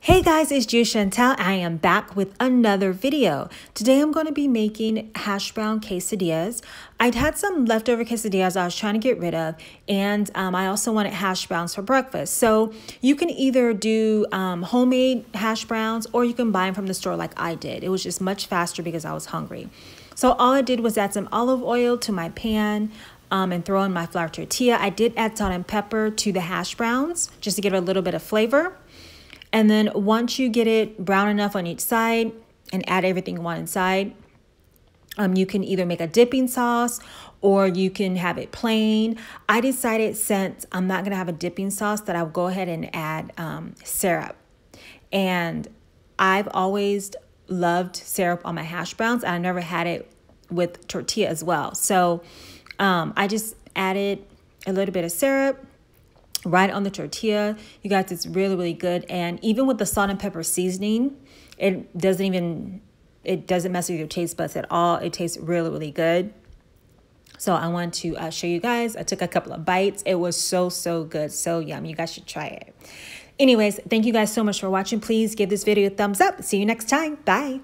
Hey guys, it's Ju Chantel. I am back with another video. Today I'm going to be making hash brown quesadillas. I'd had some leftover quesadillas I was trying to get rid of, and um, I also wanted hash browns for breakfast. So you can either do um, homemade hash browns or you can buy them from the store like I did. It was just much faster because I was hungry. So all I did was add some olive oil to my pan, um, and throw in my flour tortilla. I did add salt and pepper to the hash browns just to give it a little bit of flavor. And then once you get it brown enough on each side and add everything you want inside, um, you can either make a dipping sauce or you can have it plain. I decided since I'm not gonna have a dipping sauce that I'll go ahead and add um, syrup. And I've always loved syrup on my hash browns. I never had it with tortilla as well. So um, I just added a little bit of syrup right on the tortilla. You guys, it's really, really good. And even with the salt and pepper seasoning, it doesn't even, it doesn't mess with your taste buds at all. It tastes really, really good. So I want to uh, show you guys. I took a couple of bites. It was so, so good. So yum. You guys should try it. Anyways, thank you guys so much for watching. Please give this video a thumbs up. See you next time. Bye.